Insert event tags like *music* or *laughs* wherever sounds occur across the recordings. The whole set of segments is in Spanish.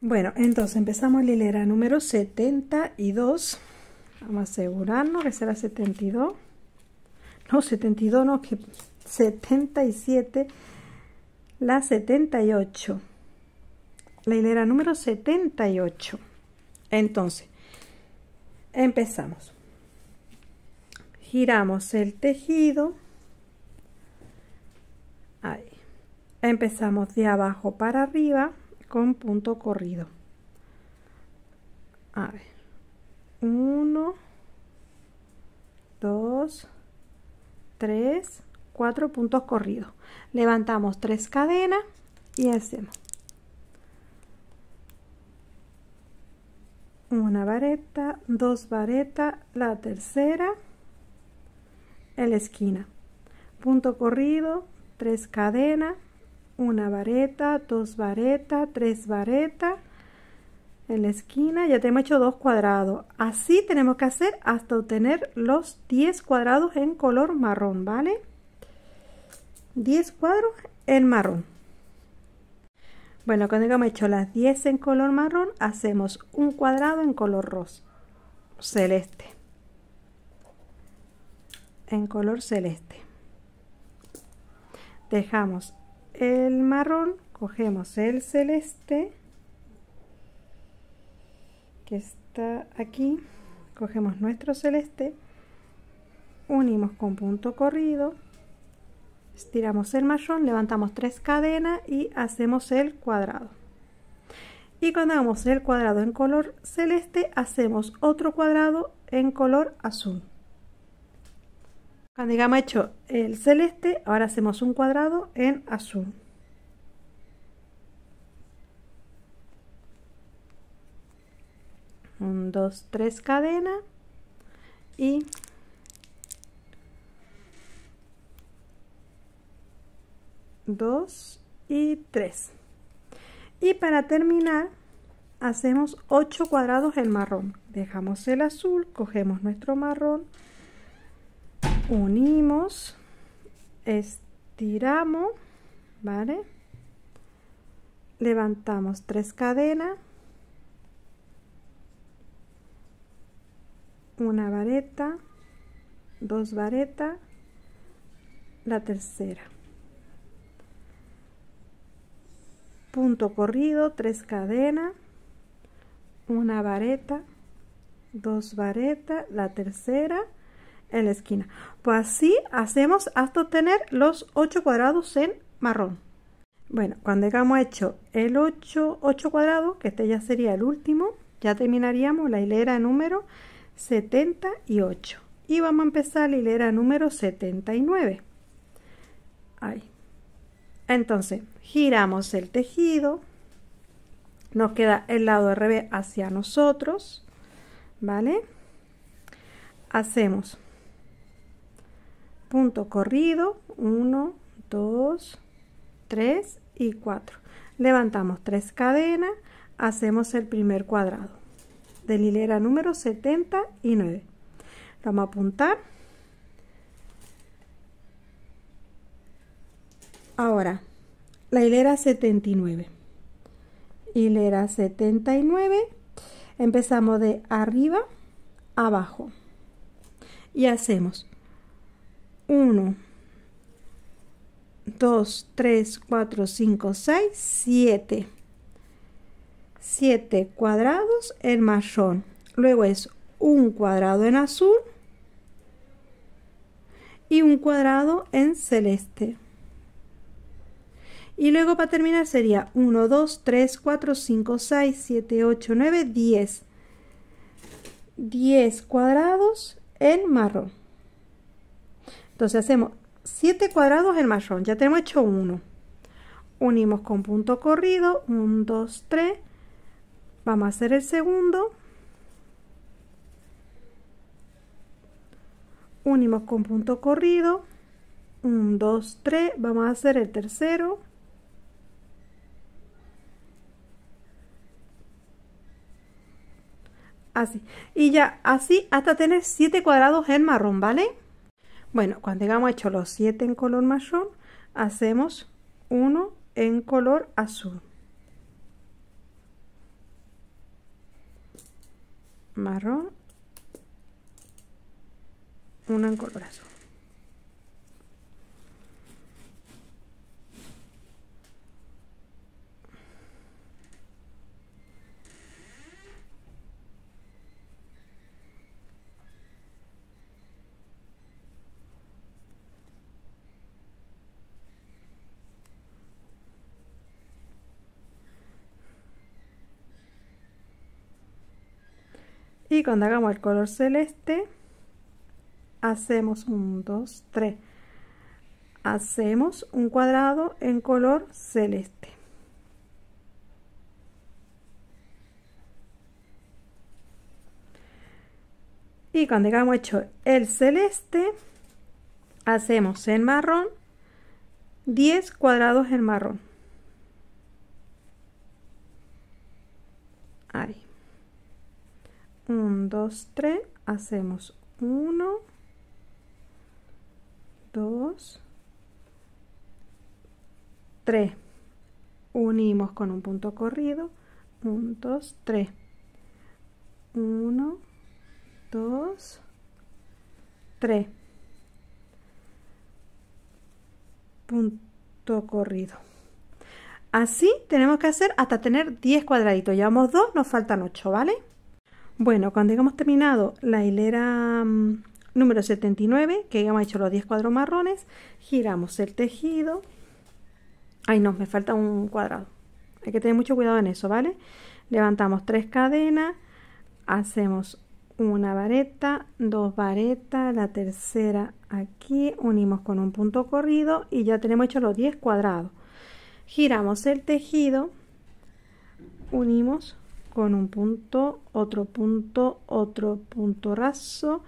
Bueno, entonces empezamos la hilera número 72. Vamos a asegurarnos que será 72. No, 72 no, que 77. La 78. La hilera número 78. Entonces, empezamos. Giramos el tejido. Ahí. Empezamos de abajo para arriba con punto corrido. A ver. 1, 2, 3, 4 puntos corridos. Levantamos 3 cadenas y hacemos una vareta, dos varetas, la tercera, en la esquina. Punto corrido, tres cadenas, una vareta, dos varetas, tres varetas en la esquina. Ya tenemos hecho dos cuadrados. Así tenemos que hacer hasta obtener los 10 cuadrados en color marrón, ¿vale? 10 cuadros en marrón. Bueno, cuando hemos hecho las 10 en color marrón, hacemos un cuadrado en color rosa, celeste. En color celeste. Dejamos el marrón, cogemos el celeste, que está aquí, cogemos nuestro celeste, unimos con punto corrido, estiramos el marrón, levantamos tres cadenas y hacemos el cuadrado. Y cuando hagamos el cuadrado en color celeste, hacemos otro cuadrado en color azul. Cuando digamos hecho el celeste, ahora hacemos un cuadrado en azul. Un, dos, tres cadena y dos y tres. Y para terminar, hacemos ocho cuadrados en marrón. Dejamos el azul, cogemos nuestro marrón, unimos, estiramos, ¿vale? Levantamos tres cadenas, una vareta, dos varetas, la tercera. Punto corrido, tres cadenas, una vareta, dos varetas, la tercera en la esquina. Pues así hacemos hasta obtener los 8 cuadrados en marrón. Bueno, cuando hayamos hecho el 8, 8 cuadrados, que este ya sería el último, ya terminaríamos la hilera número 78. Y vamos a empezar la hilera número 79. Ahí. Entonces, giramos el tejido. Nos queda el lado al revés hacia nosotros. ¿Vale? Hacemos punto corrido 1 2 3 y 4 levantamos tres cadenas hacemos el primer cuadrado de la hilera número 79 vamos a apuntar ahora la hilera 79 hilera 79 empezamos de arriba abajo y hacemos 1, 2, 3, 4, 5, 6, 7. 7 cuadrados en marrón. Luego es un cuadrado en azul y un cuadrado en celeste. Y luego para terminar sería 1, 2, 3, 4, 5, 6, 7, 8, 9, 10. 10 cuadrados en marrón. Entonces hacemos 7 cuadrados en marrón, ya tenemos hecho uno. Unimos con punto corrido, 1, 2, 3. Vamos a hacer el segundo. Unimos con punto corrido, 1, 2, 3. Vamos a hacer el tercero. Así. Y ya así hasta tener 7 cuadrados en marrón, ¿vale? Bueno, cuando tengamos hecho los siete en color marrón, hacemos uno en color azul. Marrón, Uno en color azul. y cuando hagamos el color celeste hacemos un 2 3 hacemos un cuadrado en color celeste y cuando hayamos hecho el celeste hacemos en marrón 10 cuadrados en marrón ahí 1, 2, 3, hacemos 1, 2, 3. Unimos con un punto corrido, 1, 2, 3. 1, 2, 3. Punto corrido. Así tenemos que hacer hasta tener 10 cuadraditos. Llevamos 2, nos faltan 8, ¿vale? Bueno, cuando hayamos terminado la hilera mm, número 79, que hemos hecho los 10 cuadros marrones, giramos el tejido. Ay, no, me falta un cuadrado. Hay que tener mucho cuidado en eso, ¿vale? Levantamos tres cadenas, hacemos una vareta, dos varetas, la tercera aquí, unimos con un punto corrido y ya tenemos hecho los 10 cuadrados. Giramos el tejido, unimos con un punto, otro punto, otro punto raso.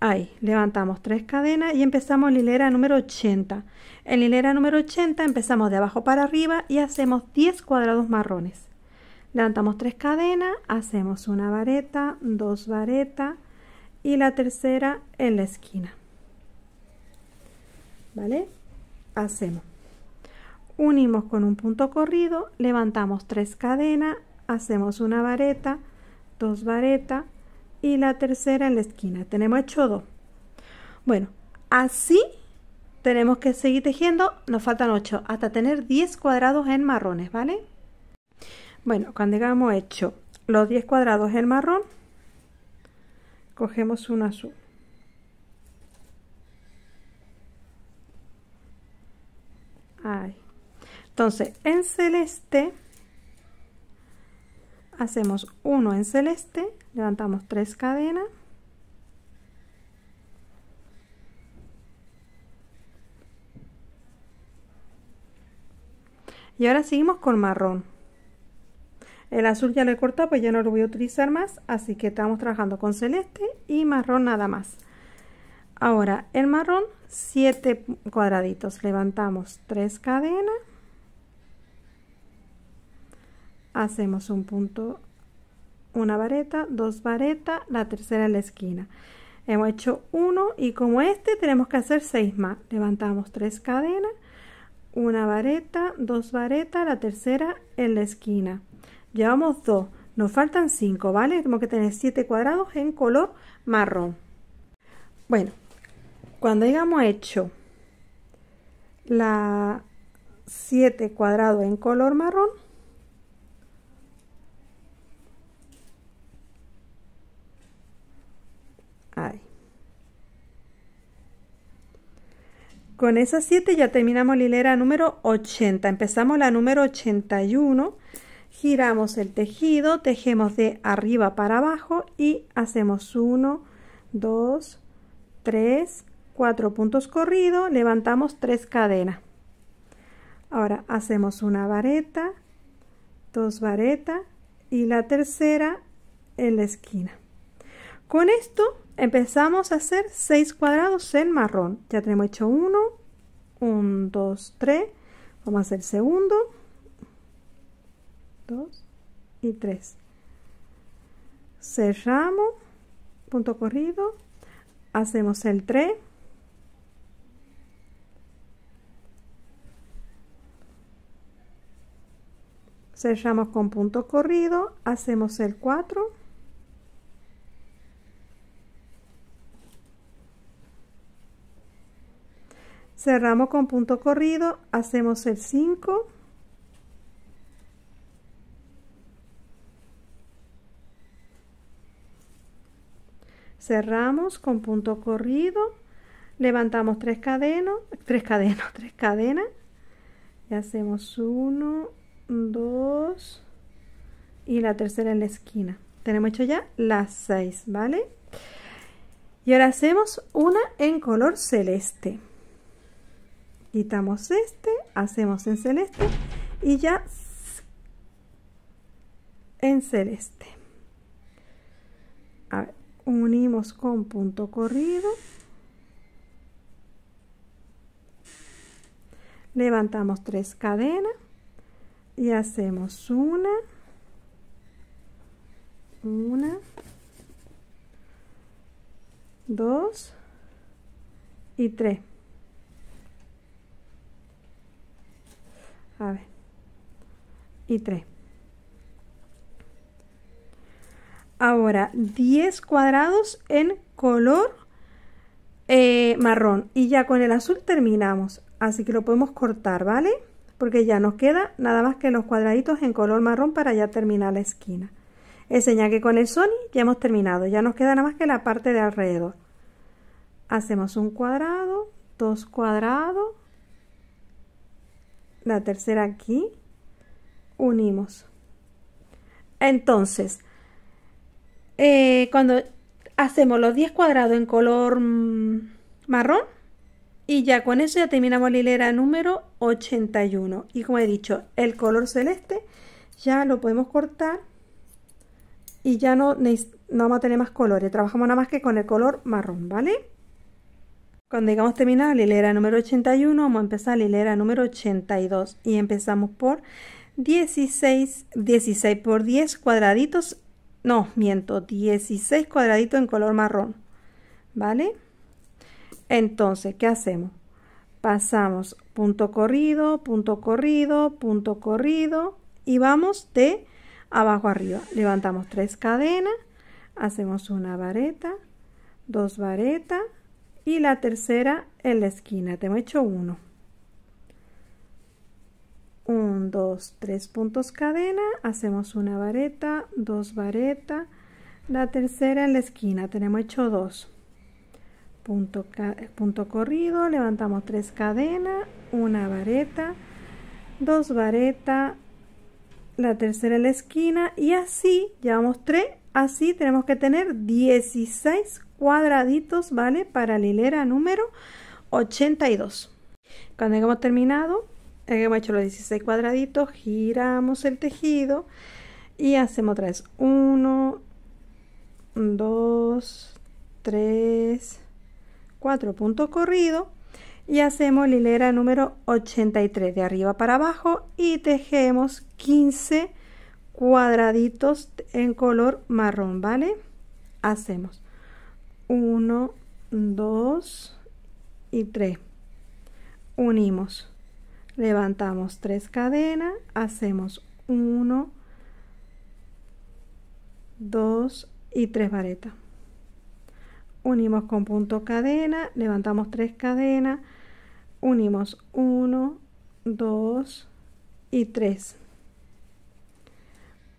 Ahí, levantamos tres cadenas y empezamos la hilera número 80. En la hilera número 80 empezamos de abajo para arriba y hacemos 10 cuadrados marrones. Levantamos tres cadenas, hacemos una vareta, dos varetas y la tercera en la esquina. ¿Vale? Hacemos. Unimos con un punto corrido, levantamos tres cadenas, hacemos una vareta, dos varetas y la tercera en la esquina. Tenemos hecho dos. Bueno, así tenemos que seguir tejiendo, nos faltan ocho, hasta tener diez cuadrados en marrones, ¿vale? Bueno, cuando hayamos hecho los 10 cuadrados en marrón, cogemos un azul. Entonces, en celeste hacemos uno en celeste levantamos tres cadenas y ahora seguimos con marrón el azul ya lo he cortado pues ya no lo voy a utilizar más así que estamos trabajando con celeste y marrón nada más ahora el marrón siete cuadraditos levantamos tres cadenas hacemos un punto una vareta dos varetas la tercera en la esquina hemos hecho uno y como este tenemos que hacer seis más levantamos tres cadenas una vareta dos varetas la tercera en la esquina llevamos dos nos faltan cinco vale tenemos que tener siete cuadrados en color marrón bueno cuando hayamos hecho la siete cuadrados en color marrón Con esas 7 ya terminamos la hilera número 80. Empezamos la número 81. Giramos el tejido, tejemos de arriba para abajo y hacemos 1, 2, 3, 4 puntos corridos, levantamos 3 cadenas. Ahora hacemos una vareta, dos varetas y la tercera en la esquina. Con esto empezamos a hacer 6 cuadrados en marrón. Ya tenemos hecho uno, 1, 2, 3. Vamos a hacer segundo, 2 y 3. Cerramos, punto corrido. Hacemos el 3. Cerramos con punto corrido, hacemos el 4. cerramos con punto corrido hacemos el 5 cerramos con punto corrido levantamos tres cadenas tres cadenas *laughs* tres cadenas y hacemos 1 2 y la tercera en la esquina tenemos hecho ya las 6 vale y ahora hacemos una en color celeste quitamos este hacemos en celeste y ya en celeste unimos con punto corrido levantamos tres cadenas y hacemos una una dos y tres Y tres. Ahora, 10 cuadrados en color eh, marrón. Y ya con el azul terminamos. Así que lo podemos cortar, ¿vale? Porque ya nos queda nada más que los cuadraditos en color marrón para ya terminar la esquina. Es señal que con el Sony ya hemos terminado. Ya nos queda nada más que la parte de alrededor. Hacemos un cuadrado, dos cuadrados, la tercera aquí, unimos. Entonces, eh, cuando hacemos los 10 cuadrados en color mm, marrón, y ya con eso ya terminamos la hilera número 81. Y como he dicho, el color celeste ya lo podemos cortar y ya no, no vamos a tener más colores. Trabajamos nada más que con el color marrón, ¿vale? Cuando digamos terminar la hilera número 81, vamos a empezar la hilera número 82 y empezamos por 16, 16 por 10 cuadraditos, no, miento, 16 cuadraditos en color marrón, ¿vale? Entonces, ¿qué hacemos? Pasamos punto corrido, punto corrido, punto corrido y vamos de abajo arriba. Levantamos tres cadenas, hacemos una vareta, dos varetas, y la tercera en la esquina tenemos hecho uno 1 2 3 puntos cadena hacemos una vareta dos vareta la tercera en la esquina tenemos hecho dos punto, punto corrido levantamos tres cadenas una vareta dos vareta la tercera en la esquina y así llevamos tres así tenemos que tener 16 cuadraditos, ¿vale? Para la hilera número 82. Cuando hemos terminado, hemos hecho los 16 cuadraditos, giramos el tejido y hacemos otra vez 1, 2, 3, 4 punto corrido y hacemos la hilera número 83 de arriba para abajo y tejemos 15 cuadraditos en color marrón, ¿vale? Hacemos 1, 2 y 3. Unimos. Levantamos 3 cadenas, hacemos 1, 2 y 3 varetas. Unimos con punto cadena, levantamos tres cadenas, unimos 1, 2 y 3.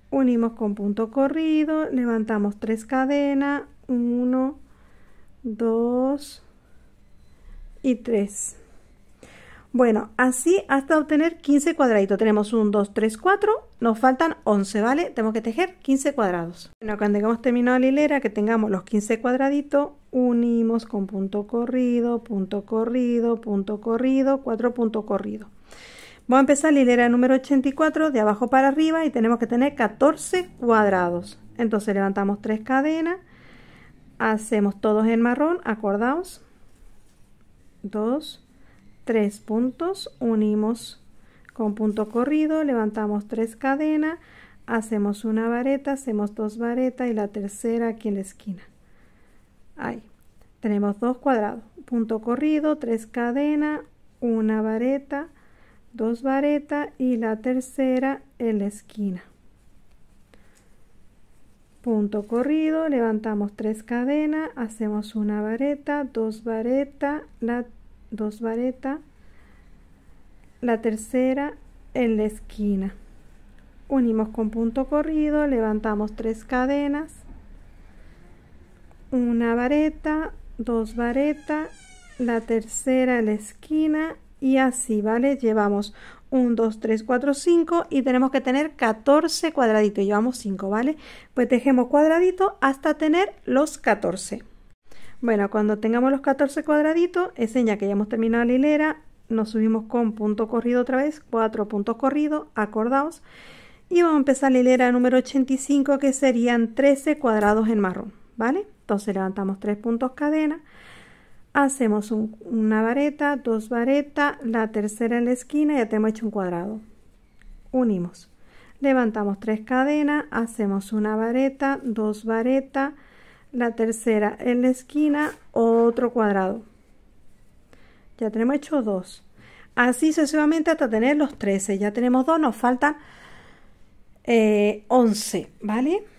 Unimos con punto corrido, levantamos tres cadenas, 1, 2 y 3. Bueno, así hasta obtener 15 cuadraditos. Tenemos 1, 2, 3, 4. Nos faltan 11, ¿vale? Tenemos que tejer 15 cuadrados. Bueno, cuando tengamos terminado la hilera, que tengamos los 15 cuadraditos, unimos con punto corrido, punto corrido, punto corrido, 4 punto corrido. Vamos a empezar la hilera número 84 de abajo para arriba y tenemos que tener 14 cuadrados. Entonces levantamos 3 cadenas hacemos todos en marrón, acordaos, dos, tres puntos, unimos con punto corrido, levantamos tres cadenas, hacemos una vareta, hacemos dos varetas y la tercera aquí en la esquina. Ahí, tenemos dos cuadrados, punto corrido, tres cadenas, una vareta, dos varetas y la tercera en la esquina punto corrido, levantamos tres cadenas, hacemos una vareta, dos varetas, la dos varetas, la tercera en la esquina. Unimos con punto corrido, levantamos tres cadenas, una vareta, dos varetas, la tercera en la esquina y así, ¿vale? Llevamos 1, 2, 3, 4, 5 y tenemos que tener 14 cuadraditos. Llevamos 5, ¿vale? Pues tejemos cuadraditos hasta tener los 14. Bueno, cuando tengamos los 14 cuadraditos, es señal que ya hemos terminado la hilera, nos subimos con punto corrido otra vez, 4 puntos corridos, acordaos. Y vamos a empezar la hilera número 85, que serían 13 cuadrados en marrón, ¿vale? Entonces levantamos 3 puntos cadena, hacemos una vareta, dos varetas, la tercera en la esquina, ya tenemos hecho un cuadrado. Unimos. Levantamos tres cadenas, hacemos una vareta, dos varetas, la tercera en la esquina, otro cuadrado. Ya tenemos hecho dos. Así sucesivamente hasta tener los 13. Ya tenemos dos, nos faltan eh, once, 11, ¿vale?